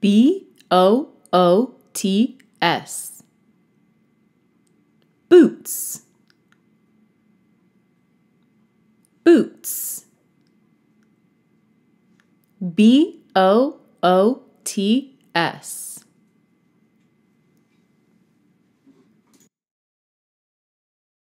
B O O T S. Boots. Boots. B O O T S.